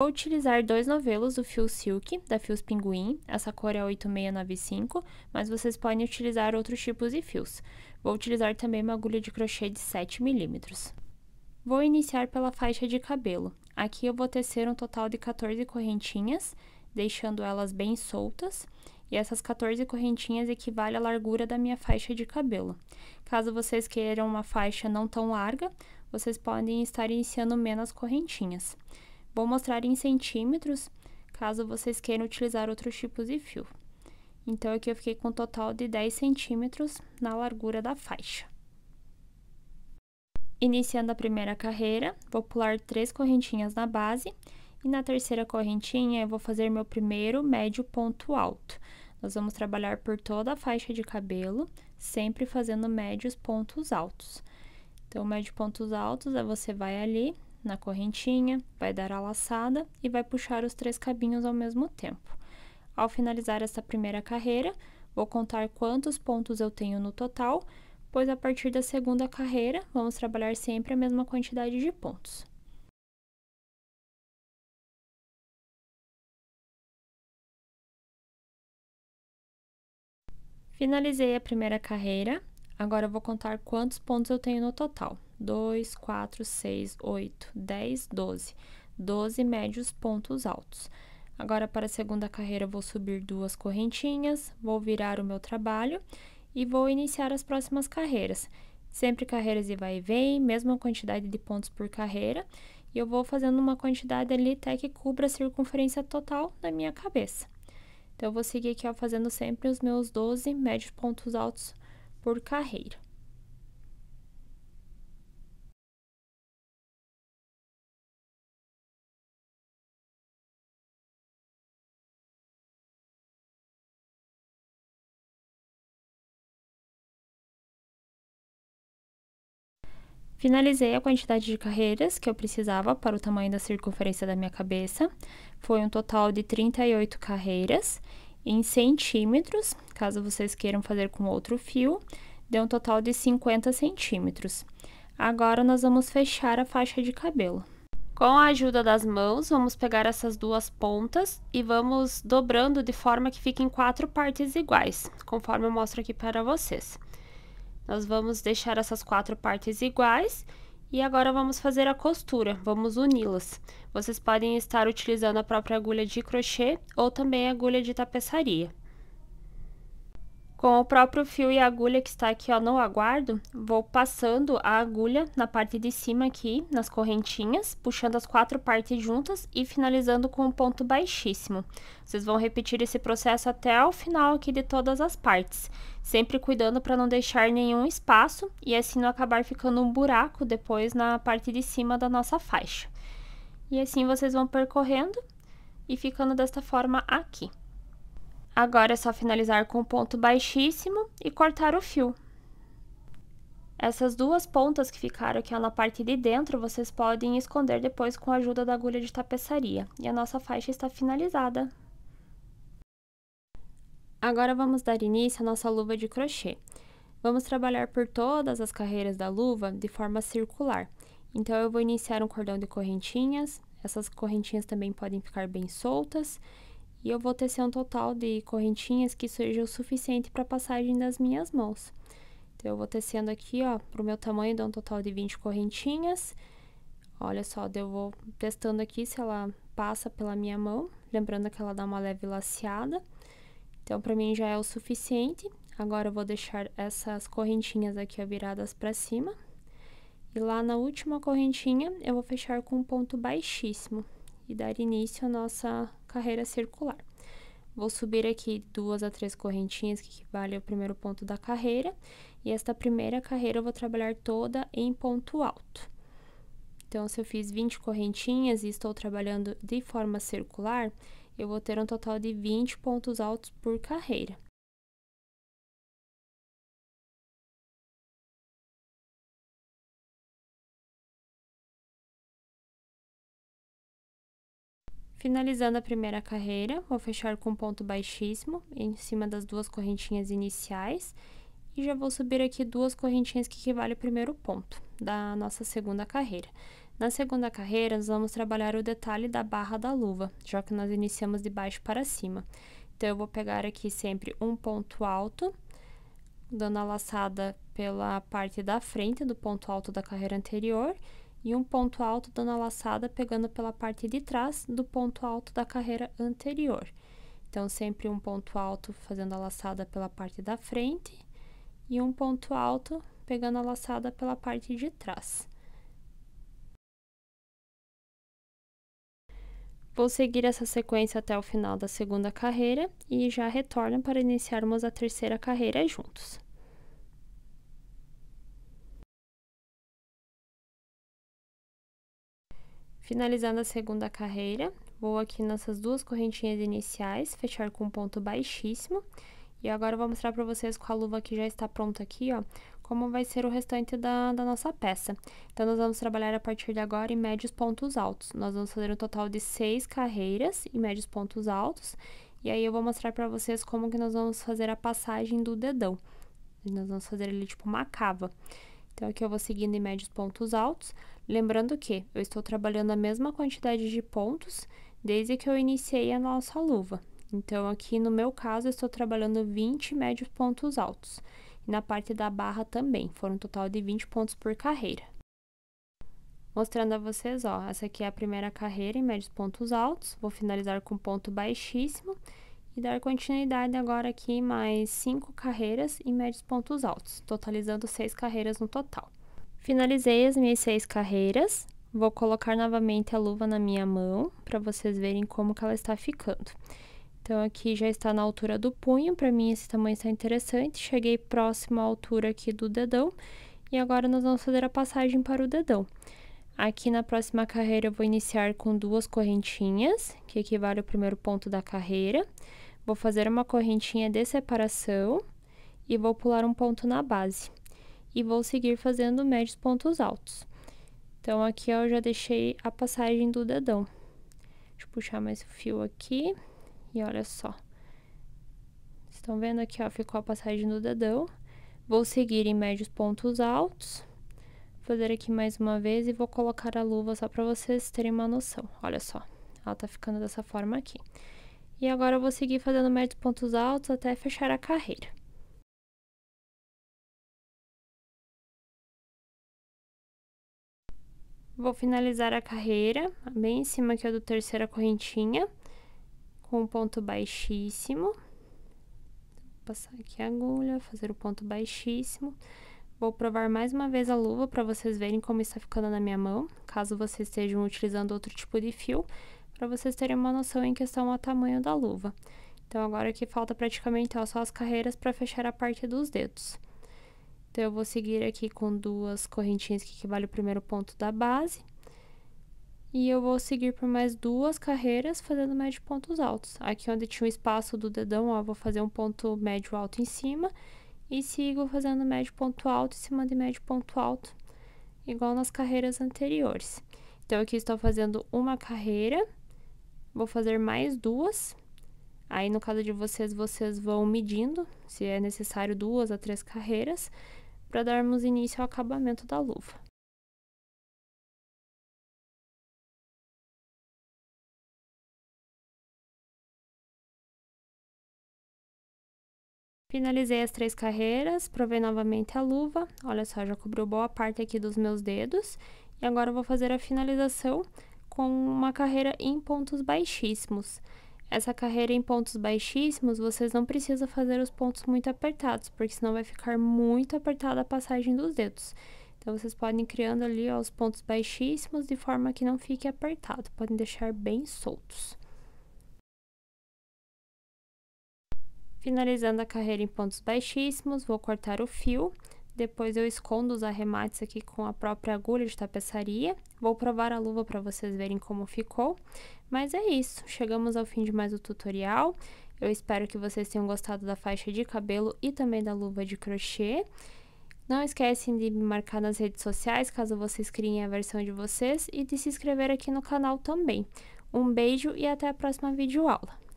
Vou utilizar dois novelos do fio Silk, da Fios Pinguim, essa cor é 8695, mas vocês podem utilizar outros tipos de fios. Vou utilizar também uma agulha de crochê de 7 milímetros. Vou iniciar pela faixa de cabelo. Aqui eu vou tecer um total de 14 correntinhas, deixando elas bem soltas, e essas 14 correntinhas equivale à largura da minha faixa de cabelo. Caso vocês queiram uma faixa não tão larga, vocês podem estar iniciando menos correntinhas. Vou mostrar em centímetros, caso vocês queiram utilizar outros tipos de fio. Então, aqui eu fiquei com um total de 10 centímetros na largura da faixa. Iniciando a primeira carreira, vou pular três correntinhas na base e na terceira correntinha eu vou fazer meu primeiro médio ponto alto. Nós vamos trabalhar por toda a faixa de cabelo, sempre fazendo médios pontos altos. Então, médio pontos altos, aí você vai ali, na correntinha, vai dar a laçada e vai puxar os três cabinhos ao mesmo tempo. Ao finalizar essa primeira carreira, vou contar quantos pontos eu tenho no total, pois a partir da segunda carreira, vamos trabalhar sempre a mesma quantidade de pontos. Finalizei a primeira carreira, agora vou contar quantos pontos eu tenho no total. 2, 4, 6, 8, 10, 12. 12 médios pontos altos. Agora, para a segunda carreira, vou subir duas correntinhas, vou virar o meu trabalho e vou iniciar as próximas carreiras. Sempre carreiras de vai e vem, mesma quantidade de pontos por carreira. E eu vou fazendo uma quantidade ali até que cubra a circunferência total da minha cabeça. Então, eu vou seguir aqui, ó, fazendo sempre os meus 12 médios pontos altos por carreira. Finalizei a quantidade de carreiras que eu precisava para o tamanho da circunferência da minha cabeça. Foi um total de 38 carreiras em centímetros, caso vocês queiram fazer com outro fio, deu um total de 50 centímetros. Agora, nós vamos fechar a faixa de cabelo. Com a ajuda das mãos, vamos pegar essas duas pontas e vamos dobrando de forma que fiquem quatro partes iguais, conforme eu mostro aqui para vocês. Nós vamos deixar essas quatro partes iguais e agora vamos fazer a costura, vamos uni-las. Vocês podem estar utilizando a própria agulha de crochê ou também agulha de tapeçaria. Com o próprio fio e agulha que está aqui ó, no aguardo, vou passando a agulha na parte de cima aqui, nas correntinhas, puxando as quatro partes juntas e finalizando com um ponto baixíssimo. Vocês vão repetir esse processo até o final aqui de todas as partes, sempre cuidando para não deixar nenhum espaço e assim não acabar ficando um buraco depois na parte de cima da nossa faixa. E assim vocês vão percorrendo e ficando desta forma aqui. Agora é só finalizar com um ponto baixíssimo e cortar o fio. Essas duas pontas que ficaram aqui na parte de dentro, vocês podem esconder depois com a ajuda da agulha de tapeçaria. E a nossa faixa está finalizada. Agora vamos dar início à nossa luva de crochê. Vamos trabalhar por todas as carreiras da luva de forma circular. Então, eu vou iniciar um cordão de correntinhas. Essas correntinhas também podem ficar bem soltas e eu vou tecer um total de correntinhas que seja o suficiente para a passagem das minhas mãos. Então, eu vou tecendo aqui, ó, pro meu tamanho, dá um total de 20 correntinhas. Olha só, eu vou testando aqui se ela passa pela minha mão, lembrando que ela dá uma leve laceada. Então, para mim já é o suficiente. Agora, eu vou deixar essas correntinhas aqui ó, viradas para cima. E lá na última correntinha, eu vou fechar com um ponto baixíssimo. E dar início à nossa carreira circular. Vou subir aqui duas a três correntinhas, que equivale ao primeiro ponto da carreira. E esta primeira carreira eu vou trabalhar toda em ponto alto. Então, se eu fiz 20 correntinhas e estou trabalhando de forma circular, eu vou ter um total de 20 pontos altos por carreira. Finalizando a primeira carreira, vou fechar com ponto baixíssimo em cima das duas correntinhas iniciais e já vou subir aqui duas correntinhas que equivale ao primeiro ponto da nossa segunda carreira. Na segunda carreira, nós vamos trabalhar o detalhe da barra da luva, já que nós iniciamos de baixo para cima. Então, eu vou pegar aqui sempre um ponto alto, dando a laçada pela parte da frente do ponto alto da carreira anterior e um ponto alto dando a laçada pegando pela parte de trás do ponto alto da carreira anterior. Então, sempre um ponto alto fazendo a laçada pela parte da frente e um ponto alto pegando a laçada pela parte de trás. Vou seguir essa sequência até o final da segunda carreira e já retorno para iniciarmos a terceira carreira juntos. Finalizando a segunda carreira, vou aqui nessas duas correntinhas iniciais, fechar com um ponto baixíssimo. E agora eu vou mostrar para vocês com a luva que já está pronta aqui, ó, como vai ser o restante da, da nossa peça. Então, nós vamos trabalhar a partir de agora em médios pontos altos. Nós vamos fazer um total de seis carreiras em médios pontos altos. E aí, eu vou mostrar para vocês como que nós vamos fazer a passagem do dedão. Nós vamos fazer ele tipo uma cava. Então, aqui eu vou seguindo em médios pontos altos. Lembrando que eu estou trabalhando a mesma quantidade de pontos desde que eu iniciei a nossa luva. Então, aqui no meu caso, eu estou trabalhando 20 médios pontos altos. E na parte da barra também, foram um total de 20 pontos por carreira. Mostrando a vocês, ó, essa aqui é a primeira carreira em médios pontos altos. Vou finalizar com ponto baixíssimo e dar continuidade agora aqui mais cinco carreiras e médios pontos altos, totalizando seis carreiras no total. Finalizei as minhas seis carreiras, vou colocar novamente a luva na minha mão para vocês verem como que ela está ficando. Então, aqui já está na altura do punho, para mim esse tamanho está interessante. Cheguei próximo à altura aqui do dedão e agora nós vamos fazer a passagem para o dedão. Aqui na próxima carreira eu vou iniciar com duas correntinhas, que equivale ao primeiro ponto da carreira. Vou fazer uma correntinha de separação e vou pular um ponto na base. E vou seguir fazendo médios pontos altos. Então, aqui eu já deixei a passagem do dedão. Deixa eu puxar mais o fio aqui. E olha só. Estão vendo aqui, ó, ficou a passagem do dedão. Vou seguir em médios pontos altos. Fazer aqui mais uma vez e vou colocar a luva só para vocês terem uma noção. Olha só, ela tá ficando dessa forma aqui. E agora eu vou seguir fazendo médios pontos altos até fechar a carreira. Vou finalizar a carreira, bem em cima aqui do terceira correntinha, com um ponto baixíssimo. Vou passar aqui a agulha, fazer o ponto baixíssimo. Vou provar mais uma vez a luva para vocês verem como está ficando na minha mão. Caso vocês estejam utilizando outro tipo de fio, para vocês terem uma noção em questão ao tamanho da luva. Então, agora que falta praticamente ó, só as carreiras para fechar a parte dos dedos. Então, eu vou seguir aqui com duas correntinhas que equivale o primeiro ponto da base. E eu vou seguir por mais duas carreiras fazendo médio pontos altos. Aqui onde tinha o espaço do dedão, ó, vou fazer um ponto médio alto em cima. E sigo fazendo médio ponto alto em cima de médio ponto alto, igual nas carreiras anteriores. Então, aqui estou fazendo uma carreira Vou fazer mais duas. Aí, no caso de vocês, vocês vão medindo se é necessário duas a três carreiras para darmos início ao acabamento da luva. Finalizei as três carreiras, provei novamente a luva, olha só, já cobriu boa parte aqui dos meus dedos. E agora vou fazer a finalização com uma carreira em pontos baixíssimos. Essa carreira em pontos baixíssimos, vocês não precisam fazer os pontos muito apertados, porque senão vai ficar muito apertada a passagem dos dedos. Então, vocês podem ir criando ali ó, os pontos baixíssimos de forma que não fique apertado, podem deixar bem soltos. Finalizando a carreira em pontos baixíssimos, vou cortar o fio depois eu escondo os arremates aqui com a própria agulha de tapeçaria. Vou provar a luva para vocês verem como ficou. Mas é isso, chegamos ao fim de mais o tutorial. Eu espero que vocês tenham gostado da faixa de cabelo e também da luva de crochê. Não esquecem de me marcar nas redes sociais, caso vocês criem a versão de vocês, e de se inscrever aqui no canal também. Um beijo e até a próxima videoaula!